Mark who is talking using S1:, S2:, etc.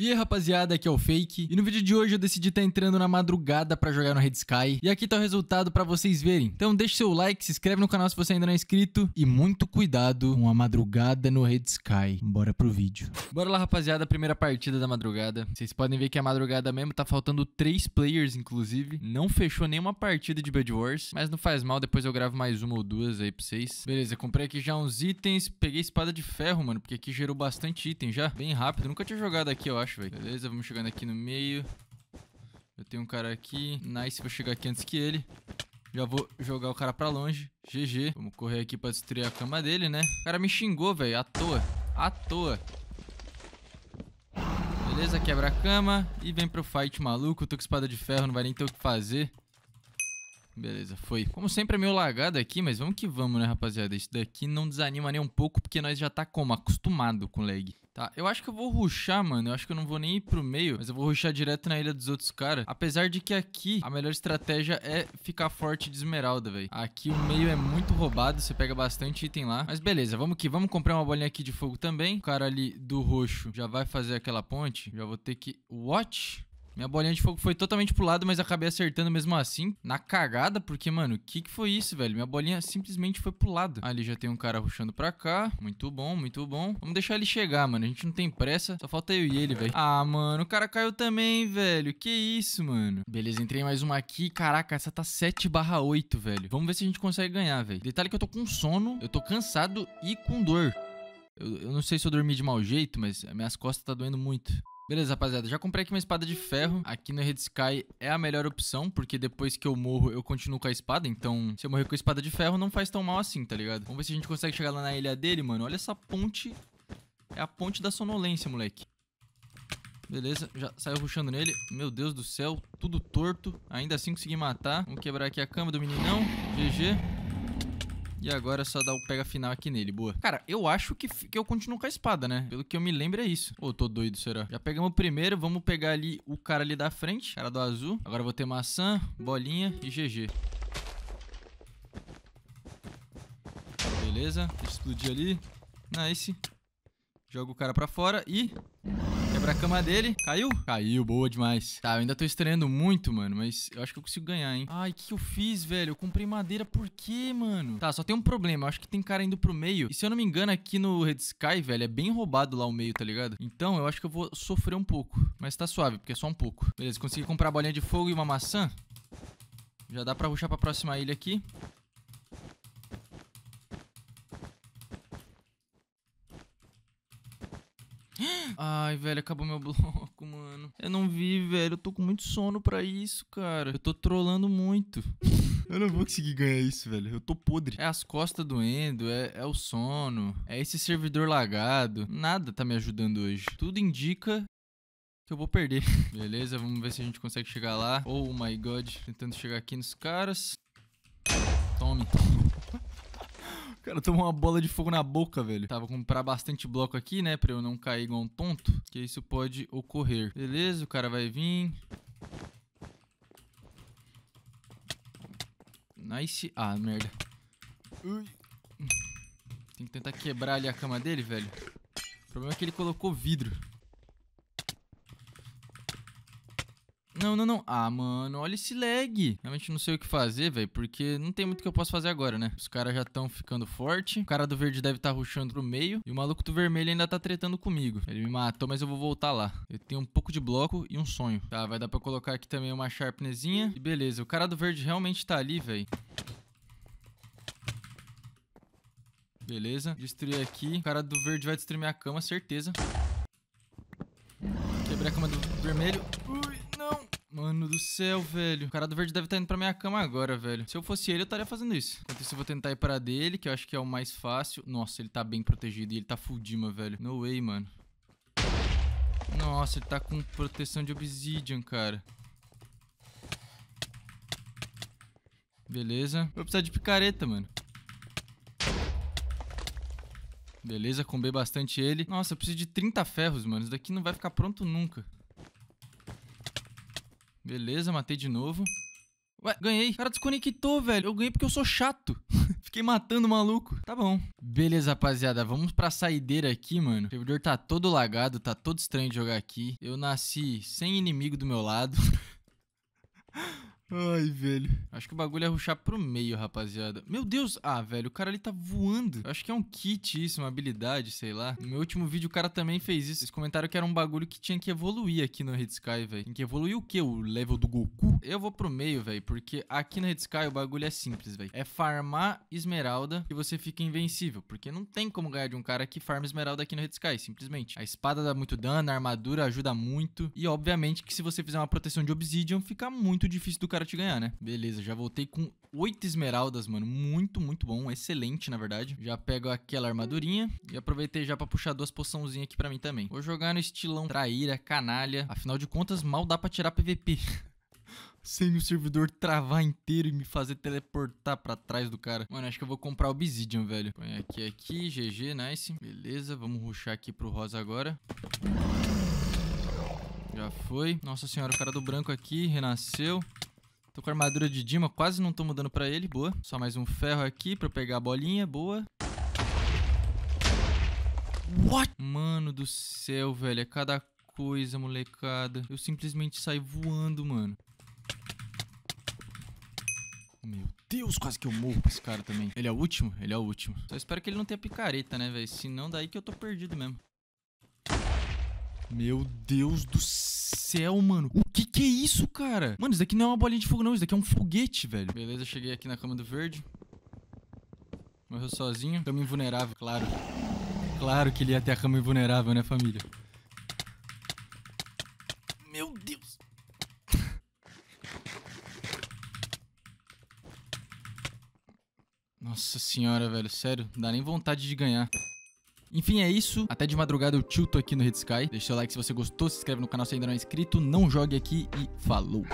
S1: E aí rapaziada, aqui é o Fake, e no vídeo de hoje eu decidi estar tá entrando na madrugada pra jogar no Red Sky, e aqui tá o resultado pra vocês verem. Então deixa seu like, se inscreve no canal se você ainda não é inscrito, e muito cuidado com a madrugada no Red Sky. Bora pro vídeo. Bora lá rapaziada, primeira partida da madrugada. Vocês podem ver que é a madrugada mesmo, tá faltando três players inclusive, não fechou nenhuma partida de Bad Wars, mas não faz mal, depois eu gravo mais uma ou duas aí pra vocês. Beleza, comprei aqui já uns itens, peguei espada de ferro, mano, porque aqui gerou bastante item já, bem rápido, nunca tinha jogado aqui eu acho baixo, velho. Beleza, vamos chegando aqui no meio. Eu tenho um cara aqui. Nice, vou chegar aqui antes que ele. Já vou jogar o cara pra longe. GG. Vamos correr aqui pra destruir a cama dele, né? O cara me xingou, velho. À toa. À toa. Beleza, quebra a cama. E vem pro fight, maluco. tô com espada de ferro, não vai nem ter o que fazer. Beleza, foi. Como sempre é meio lagado aqui, mas vamos que vamos, né, rapaziada? Isso daqui não desanima nem um pouco, porque nós já tá como? Acostumado com lag. Tá, eu acho que eu vou ruxar, mano. Eu acho que eu não vou nem ir pro meio, mas eu vou ruxar direto na ilha dos outros caras. Apesar de que aqui a melhor estratégia é ficar forte de esmeralda, velho. Aqui o meio é muito roubado, você pega bastante item lá. Mas beleza, vamos que vamos comprar uma bolinha aqui de fogo também. O cara ali do roxo já vai fazer aquela ponte. Já vou ter que... What? Minha bolinha de fogo foi totalmente pro lado, mas acabei acertando mesmo assim. Na cagada, porque, mano, o que que foi isso, velho? Minha bolinha simplesmente foi pro lado. Ali já tem um cara ruxando pra cá. Muito bom, muito bom. Vamos deixar ele chegar, mano. A gente não tem pressa. Só falta eu e ele, velho. Ah, mano, o cara caiu também, velho. Que isso, mano. Beleza, entrei mais uma aqui. Caraca, essa tá 7 barra 8, velho. Vamos ver se a gente consegue ganhar, velho. Detalhe que eu tô com sono, eu tô cansado e com dor. Eu, eu não sei se eu dormi de mau jeito, mas minhas costas tá doendo muito. Beleza, rapaziada, já comprei aqui uma espada de ferro. Aqui no Red Sky é a melhor opção, porque depois que eu morro, eu continuo com a espada. Então, se eu morrer com a espada de ferro, não faz tão mal assim, tá ligado? Vamos ver se a gente consegue chegar lá na ilha dele, mano. Olha essa ponte. É a ponte da sonolência, moleque. Beleza, já saiu ruxando nele. Meu Deus do céu, tudo torto. Ainda assim consegui matar. Vamos quebrar aqui a cama do meninão. GG. E agora é só dar o pega final aqui nele, boa. Cara, eu acho que, que eu continuo com a espada, né? Pelo que eu me lembro é isso. Ô, oh, tô doido, será? Já pegamos o primeiro, vamos pegar ali o cara ali da frente, cara do azul. Agora eu vou ter maçã, bolinha e GG. Beleza, explodir ali. Nice. Joga o cara pra fora e pra a cama dele. Caiu? Caiu, boa demais. Tá, eu ainda tô estranhando muito, mano, mas eu acho que eu consigo ganhar, hein? Ai, o que eu fiz, velho? Eu comprei madeira por quê, mano? Tá, só tem um problema. Eu acho que tem cara indo pro meio. E se eu não me engano, aqui no Red Sky, velho, é bem roubado lá o meio, tá ligado? Então, eu acho que eu vou sofrer um pouco. Mas tá suave, porque é só um pouco. Beleza, consegui comprar a bolinha de fogo e uma maçã. Já dá pra ruxar pra próxima ilha aqui. Ai, velho, acabou meu bloco, mano. Eu não vi, velho. Eu tô com muito sono pra isso, cara. Eu tô trolando muito. Eu não vou conseguir ganhar isso, velho. Eu tô podre. É as costas doendo, é, é o sono, é esse servidor lagado. Nada tá me ajudando hoje. Tudo indica que eu vou perder. Beleza, vamos ver se a gente consegue chegar lá. Oh my god, tentando chegar aqui nos caras. Tome. O cara tomou uma bola de fogo na boca, velho. Tava com comprar bastante bloco aqui, né? Pra eu não cair igual um tonto. Que isso pode ocorrer. Beleza, o cara vai vir. Nice. Ah, merda. Ui. Tem que tentar quebrar ali a cama dele, velho. O problema é que ele colocou vidro. Não, não, não. Ah, mano, olha esse lag. Realmente não sei o que fazer, velho, porque não tem muito que eu posso fazer agora, né? Os caras já estão ficando forte. O cara do verde deve estar tá ruxando pro meio. E o maluco do vermelho ainda tá tretando comigo. Ele me matou, mas eu vou voltar lá. Eu tenho um pouco de bloco e um sonho. Tá, vai dar pra colocar aqui também uma sharpnessinha. E beleza, o cara do verde realmente tá ali, velho. Beleza. Destruir aqui. O cara do verde vai destruir minha cama, certeza. Quebrei a cama do vermelho. Mano do céu, velho. O cara do verde deve estar tá indo pra minha cama agora, velho. Se eu fosse ele, eu estaria fazendo isso. eu vou tentar ir pra dele, que eu acho que é o mais fácil. Nossa, ele tá bem protegido e ele tá fudima, velho. No way, mano. Nossa, ele tá com proteção de obsidian, cara. Beleza. Vou precisar de picareta, mano. Beleza, combei bastante ele. Nossa, eu preciso de 30 ferros, mano. Isso daqui não vai ficar pronto nunca. Beleza, matei de novo. Ué, ganhei. O cara desconectou, velho. Eu ganhei porque eu sou chato. Fiquei matando o maluco. Tá bom. Beleza, rapaziada. Vamos pra saideira aqui, mano. O servidor tá todo lagado, tá todo estranho de jogar aqui. Eu nasci sem inimigo do meu lado. Ai, velho. Acho que o bagulho é ruxar pro meio, rapaziada. Meu Deus! Ah, velho, o cara ali tá voando. acho que é um kit isso, uma habilidade, sei lá. No meu último vídeo o cara também fez isso. Eles comentaram que era um bagulho que tinha que evoluir aqui no Red Sky, velho. Tem que evoluir o quê? O level do Goku? Eu vou pro meio, velho, porque aqui no Red Sky o bagulho é simples, velho. É farmar esmeralda e você fica invencível, porque não tem como ganhar de um cara que farma esmeralda aqui no Red Sky, simplesmente. A espada dá muito dano, a armadura ajuda muito e obviamente que se você fizer uma proteção de obsidian fica muito difícil do cara te ganhar, né? Beleza, já voltei com oito esmeraldas, mano. Muito, muito bom. Excelente, na verdade. Já pego aquela armadurinha e aproveitei já pra puxar duas poçãozinhas aqui pra mim também. Vou jogar no estilão traíra, canalha. Afinal de contas, mal dá pra tirar PVP. sem o servidor travar inteiro e me fazer teleportar pra trás do cara. Mano, acho que eu vou comprar Obsidian, velho. Põe aqui, aqui, GG, nice. Beleza, vamos ruxar aqui pro rosa agora. Já foi. Nossa senhora, o cara do branco aqui renasceu. Tô com a armadura de Dima, quase não tô mudando pra ele, boa. Só mais um ferro aqui pra eu pegar a bolinha, boa. What? Mano do céu, velho, é cada coisa, molecada. Eu simplesmente saio voando, mano. Meu Deus, quase que eu morro pra esse cara também. Ele é o último? Ele é o último. Só espero que ele não tenha picareta, né, velho? Senão daí que eu tô perdido mesmo. Meu Deus do céu, mano. O que que é isso, cara? Mano, isso daqui não é uma bolinha de fogo, não. Isso daqui é um foguete, velho. Beleza, cheguei aqui na cama do verde. Morreu sozinho. Cama invulnerável, claro. Claro que ele ia até a cama invulnerável, né, família? Meu Deus. Nossa senhora, velho. Sério, dá nem vontade de ganhar. Enfim, é isso. Até de madrugada eu tilto aqui no Red Sky. Deixa seu like se você gostou, se inscreve no canal se ainda não é inscrito. Não jogue aqui e falou.